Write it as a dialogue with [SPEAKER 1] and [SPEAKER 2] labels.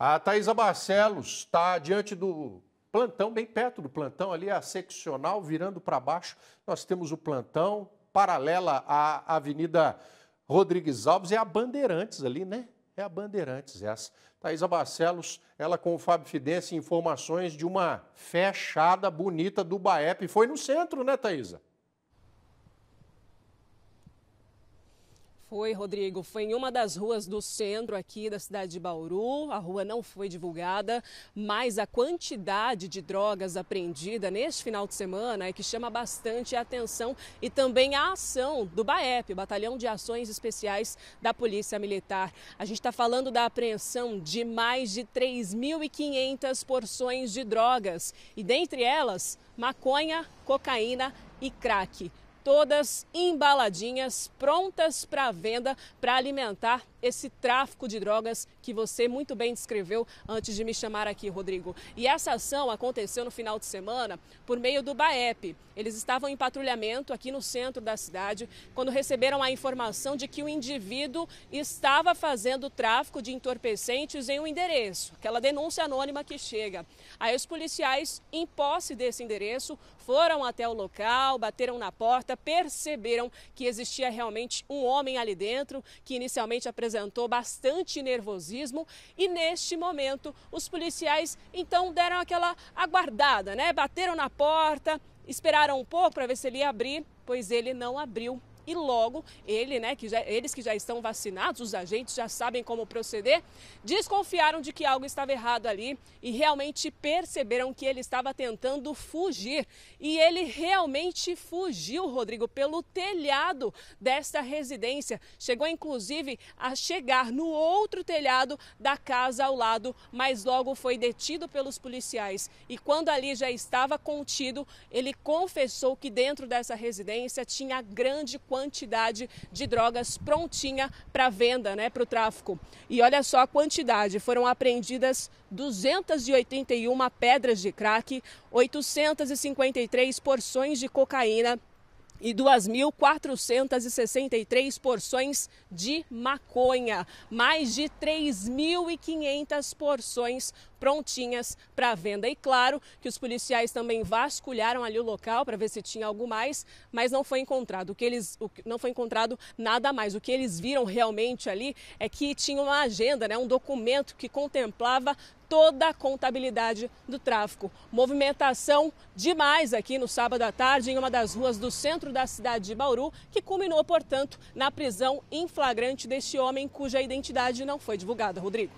[SPEAKER 1] A Thaisa Barcelos está diante do plantão, bem perto do plantão, ali a seccional, virando para baixo. Nós temos o plantão, paralela à Avenida Rodrigues Alves, é a Bandeirantes ali, né? É a Bandeirantes essa. Thaisa Barcelos, ela com o Fábio Fidense informações de uma fechada bonita do Baep. Foi no centro, né, Thaisa?
[SPEAKER 2] Foi, Rodrigo. Foi em uma das ruas do centro aqui da cidade de Bauru. A rua não foi divulgada, mas a quantidade de drogas apreendida neste final de semana é que chama bastante a atenção e também a ação do BAEP, Batalhão de Ações Especiais da Polícia Militar. A gente está falando da apreensão de mais de 3.500 porções de drogas e, dentre elas, maconha, cocaína e crack todas embaladinhas, prontas para venda para alimentar esse tráfico de drogas que você muito bem descreveu antes de me chamar aqui, Rodrigo. E essa ação aconteceu no final de semana por meio do BAEP. Eles estavam em patrulhamento aqui no centro da cidade quando receberam a informação de que o indivíduo estava fazendo tráfico de entorpecentes em um endereço, aquela denúncia anônima que chega. Aí os policiais, em posse desse endereço, foram até o local, bateram na porta perceberam que existia realmente um homem ali dentro, que inicialmente apresentou bastante nervosismo. E neste momento, os policiais então deram aquela aguardada, né? Bateram na porta, esperaram um pouco para ver se ele ia abrir, pois ele não abriu e logo ele, né, que já, eles que já estão vacinados, os agentes já sabem como proceder, desconfiaram de que algo estava errado ali e realmente perceberam que ele estava tentando fugir. E ele realmente fugiu, Rodrigo, pelo telhado desta residência. Chegou inclusive a chegar no outro telhado da casa ao lado, mas logo foi detido pelos policiais. E quando ali já estava contido, ele confessou que dentro dessa residência tinha grande quantidade quantidade de drogas prontinha para venda, né, para o tráfico. E olha só a quantidade, foram apreendidas 281 pedras de crack, 853 porções de cocaína e 2.463 porções de maconha, mais de 3.500 porções prontinhas para venda. E claro que os policiais também vasculharam ali o local para ver se tinha algo mais, mas não foi encontrado. O que eles, o, não foi encontrado nada mais. O que eles viram realmente ali é que tinha uma agenda, né, um documento que contemplava toda a contabilidade do tráfico. Movimentação demais aqui no sábado à tarde em uma das ruas do centro da cidade de Bauru, que culminou, portanto, na prisão em flagrante deste homem cuja identidade não foi divulgada. Rodrigo.